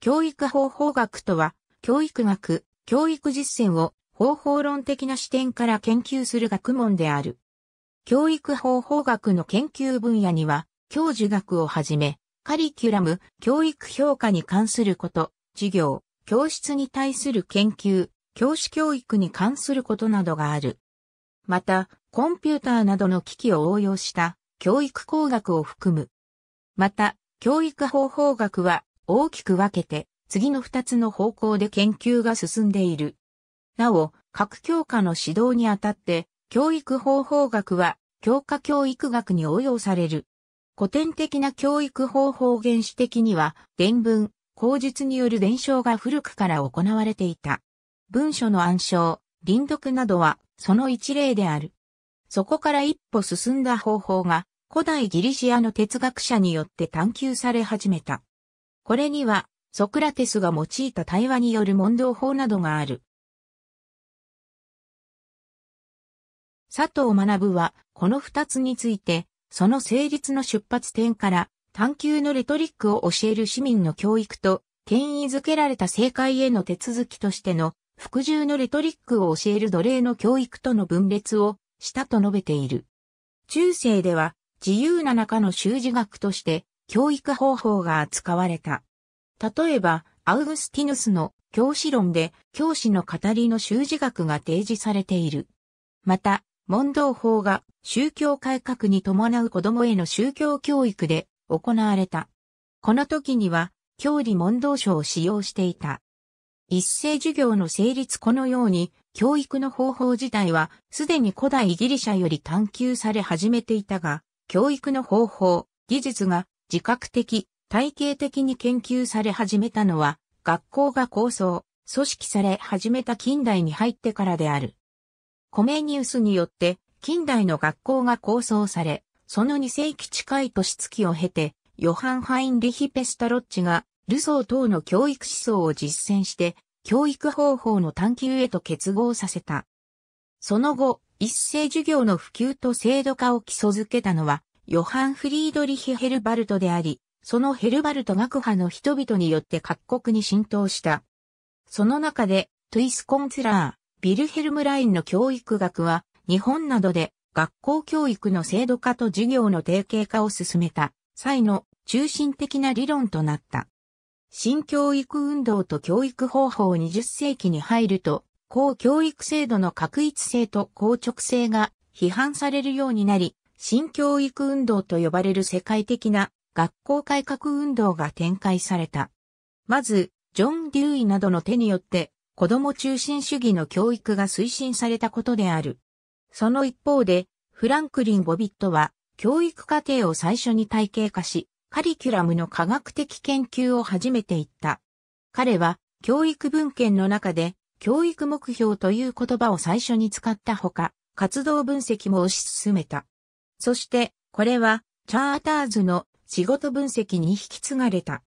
教育方法学とは、教育学、教育実践を方法論的な視点から研究する学問である。教育方法学の研究分野には、教授学をはじめ、カリキュラム、教育評価に関すること、授業、教室に対する研究、教師教育に関することなどがある。また、コンピューターなどの機器を応用した教育工学を含む。また、教育方法学は、大きく分けて、次の2つの方向で研究が進んでいる。なお、各教科の指導にあたって、教育方法学は、教科教育学に応用される。古典的な教育方法原始的には、伝文、口述による伝承が古くから行われていた。文書の暗唱、臨読などは、その一例である。そこから一歩進んだ方法が、古代ギリシアの哲学者によって探求され始めた。これには、ソクラテスが用いた対話による問答法などがある。佐藤学は、この二つについて、その成立の出発点から、探求のレトリックを教える市民の教育と、権威づけられた政界への手続きとしての、服従のレトリックを教える奴隷の教育との分裂をしたと述べている。中世では、自由な中の習字学として、教育方法が扱われた。例えば、アウグスティヌスの教師論で教師の語りの修辞学が提示されている。また、問答法が宗教改革に伴う子供への宗教教育で行われた。この時には、教理問答書を使用していた。一斉授業の成立このように、教育の方法自体はすでに古代ギリシャより探求され始めていたが、教育の方法、技術が自覚的、体系的に研究され始めたのは、学校が構想、組織され始めた近代に入ってからである。コメニウスによって、近代の学校が構想され、その2世紀近い年月を経て、ヨハン・ハインリヒ・ペスタロッチが、ルソー等の教育思想を実践して、教育方法の探求へと結合させた。その後、一斉授業の普及と制度化を基礎づけたのは、ヨハン・フリードリヒ・ヘルバルトであり、そのヘルバルト学派の人々によって各国に浸透した。その中で、トゥイス・コンツラー、ビルヘルム・ラインの教育学は、日本などで学校教育の制度化と授業の定型化を進めた際の中心的な理論となった。新教育運動と教育方法20世紀に入ると、公教育制度の確一性と硬直性が批判されるようになり、新教育運動と呼ばれる世界的な学校改革運動が展開された。まず、ジョン・デューイなどの手によって子供中心主義の教育が推進されたことである。その一方で、フランクリン・ボビットは教育過程を最初に体系化し、カリキュラムの科学的研究を始めていった。彼は教育文献の中で教育目標という言葉を最初に使ったほか、活動分析も推し進めた。そして、これは、チャーターズの仕事分析に引き継がれた。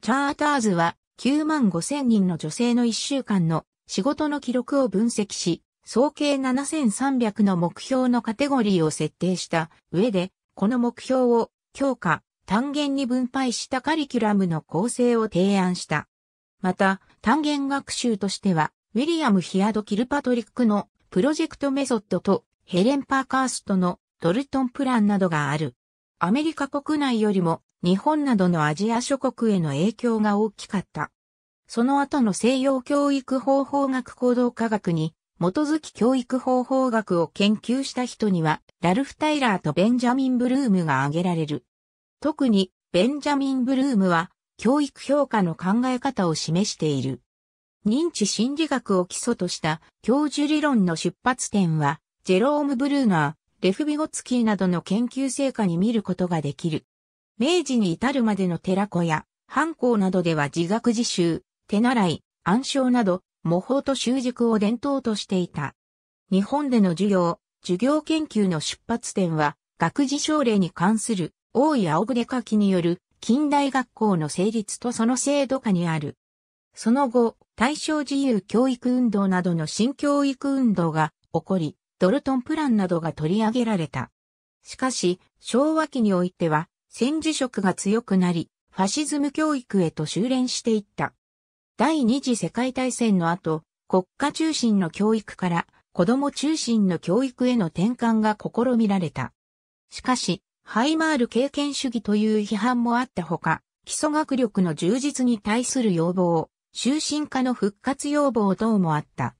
チャーターズは、9万5千人の女性の1週間の仕事の記録を分析し、総計7300の目標のカテゴリーを設定した上で、この目標を強化、単元に分配したカリキュラムの構成を提案した。また、単元学習としては、ウィリアム・ヒアド・キルパトリックのプロジェクトメソッドとヘレン・パーカーストのドルトンプランなどがある。アメリカ国内よりも日本などのアジア諸国への影響が大きかった。その後の西洋教育方法学行動科学に基づき教育方法学を研究した人には、ラルフ・タイラーとベンジャミン・ブルームが挙げられる。特に、ベンジャミン・ブルームは、教育評価の考え方を示している。認知心理学を基礎とした教授理論の出発点は、ジェローム・ブルーナレフ・ビゴツキーなどの研究成果に見ることができる。明治に至るまでの寺子や、藩校などでは自学自習、手習い、暗唱など、模倣と習熟を伝統としていた。日本での授業、授業研究の出発点は、学事奨励に関する大井青筆書きによる近代学校の成立とその制度化にある。その後、大正自由教育運動などの新教育運動が起こり、ドルトンプランなどが取り上げられた。しかし、昭和期においては、戦時色が強くなり、ファシズム教育へと修練していった。第二次世界大戦の後、国家中心の教育から子供中心の教育への転換が試みられた。しかし、ハイマール経験主義という批判もあったほか、基礎学力の充実に対する要望、終身化の復活要望等もあった。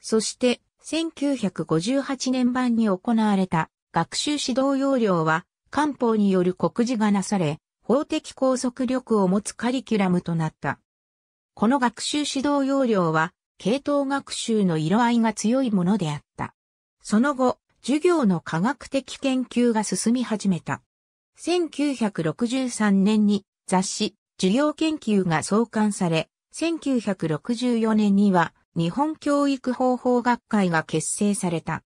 そして、1958年版に行われた学習指導要領は、官報による告示がなされ、法的拘束力を持つカリキュラムとなった。この学習指導要領は、系統学習の色合いが強いものであった。その後、授業の科学的研究が進み始めた。1963年に雑誌、授業研究が創刊され、1964年には日本教育方法学会が結成された。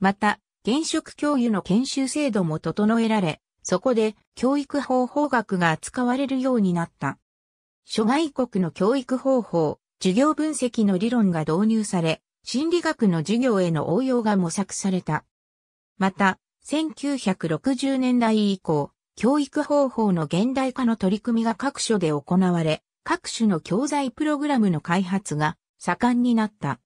また、現職教諭の研修制度も整えられ、そこで教育方法学が扱われるようになった。諸外国の教育方法、授業分析の理論が導入され、心理学の授業への応用が模索された。また、1960年代以降、教育方法の現代化の取り組みが各所で行われ、各種の教材プログラムの開発が盛んになった。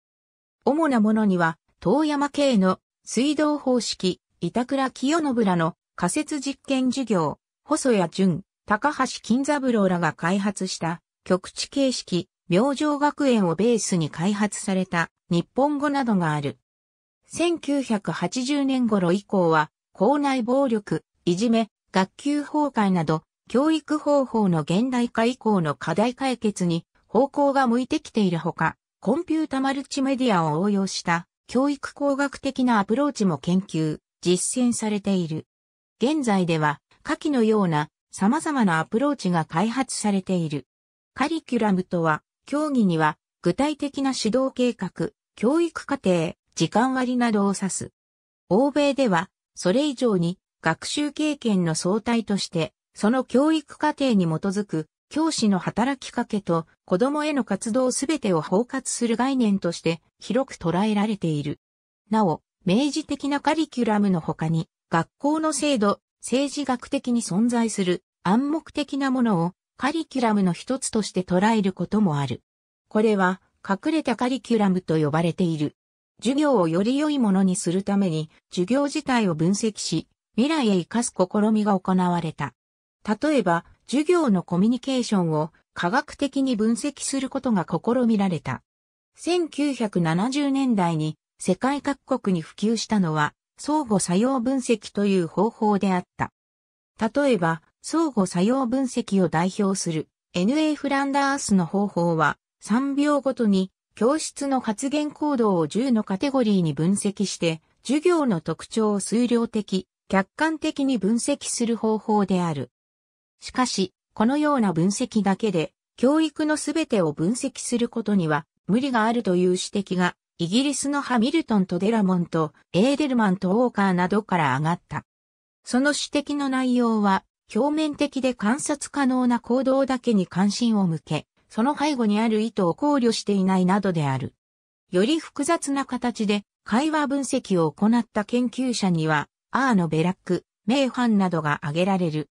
主なものには、遠山系の水道方式、板倉清信らの仮設実験事業、細谷淳、高橋金三郎らが開発した局地形式、明星学園をベースに開発された日本語などがある。1980年頃以降は、校内暴力、いじめ、学級崩壊など、教育方法の現代化以降の課題解決に方向が向いてきているほか、コンピュータマルチメディアを応用した教育工学的なアプローチも研究、実践されている。現在では、下記のような様々なアプローチが開発されている。カリキュラムとは、競技には具体的な指導計画、教育課程、時間割などを指す。欧米では、それ以上に学習経験の相対として、その教育課程に基づく教師の働きかけと子供への活動すべてを包括する概念として広く捉えられている。なお、明示的なカリキュラムの他に、学校の制度、政治学的に存在する暗黙的なものをカリキュラムの一つとして捉えることもある。これは隠れたカリキュラムと呼ばれている。授業をより良いものにするために授業自体を分析し、未来へ生かす試みが行われた。例えば、授業のコミュニケーションを科学的に分析することが試みられた。1970年代に世界各国に普及したのは相互作用分析という方法であった。例えば、相互作用分析を代表する NA フランダースの方法は3秒ごとに教室の発言行動を10のカテゴリーに分析して授業の特徴を数量的、客観的に分析する方法である。しかし、このような分析だけで、教育のすべてを分析することには無理があるという指摘が、イギリスのハミルトンとデラモンとエーデルマンとウォーカーなどから上がった。その指摘の内容は、表面的で観察可能な行動だけに関心を向け、その背後にある意図を考慮していないなどである。より複雑な形で会話分析を行った研究者には、アーノ・ベラック、メイハンなどが挙げられる。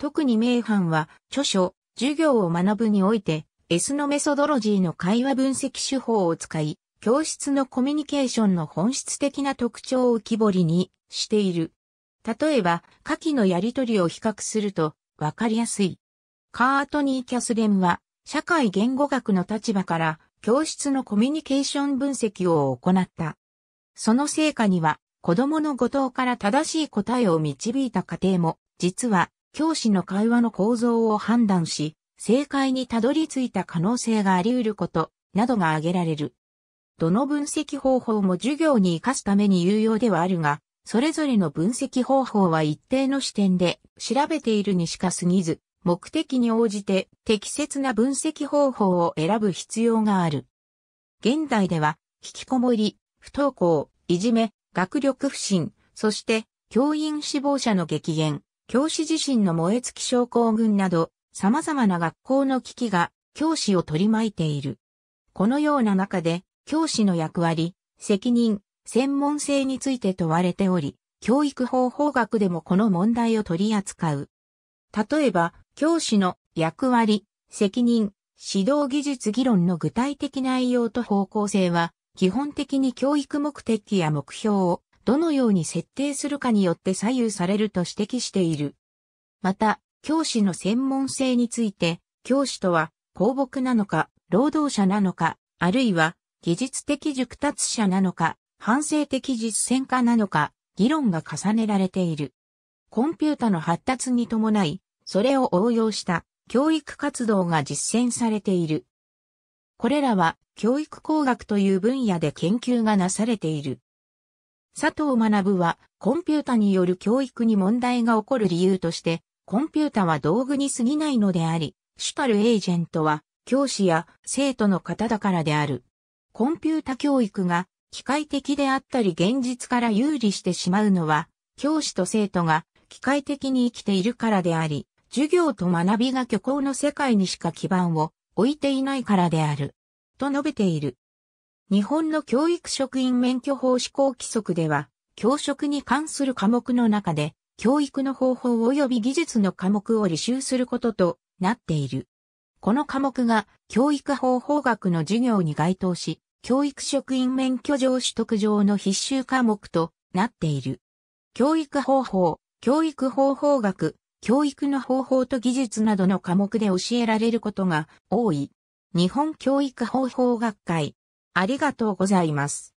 特に名藩は、著書、授業を学ぶにおいて、エスノメソドロジーの会話分析手法を使い、教室のコミュニケーションの本質的な特徴を浮き彫りにしている。例えば、下記のやりとりを比較すると、わかりやすい。カートニー・キャスレンは、社会言語学の立場から、教室のコミュニケーション分析を行った。その成果には、子供の後藤から正しい答えを導いた過程も、実は教師の会話の構造を判断し、正解にたどり着いた可能性があり得ること、などが挙げられる。どの分析方法も授業に活かすために有用ではあるが、それぞれの分析方法は一定の視点で調べているにしか過ぎず、目的に応じて適切な分析方法を選ぶ必要がある。現代では、引きこもり、不登校、いじめ、学力不振、そして教員志望者の激減、教師自身の燃え尽き症候群など、様々な学校の危機が教師を取り巻いている。このような中で、教師の役割、責任、専門性について問われており、教育方法学でもこの問題を取り扱う。例えば、教師の役割、責任、指導技術議論の具体的内容と方向性は、基本的に教育目的や目標をどのように設定するかによって左右されると指摘している。また、教師の専門性について、教師とは公木なのか、労働者なのか、あるいは技術的熟達者なのか、反省的実践家なのか、議論が重ねられている。コンピュータの発達に伴い、それを応用した教育活動が実践されている。これらは教育工学という分野で研究がなされている。佐藤学は、コンピュータによる教育に問題が起こる理由として、コンピュータは道具に過ぎないのであり、主たるエージェントは、教師や生徒の方だからである。コンピュータ教育が、機械的であったり現実から有利してしまうのは、教師と生徒が機械的に生きているからであり、授業と学びが虚構の世界にしか基盤を置いていないからである。と述べている。日本の教育職員免許法施行規則では、教職に関する科目の中で、教育の方法及び技術の科目を履修することとなっている。この科目が教育方法学の授業に該当し、教育職員免許上取得上の必修科目となっている。教育方法、教育方法学、教育の方法と技術などの科目で教えられることが多い。日本教育方法学会ありがとうございます。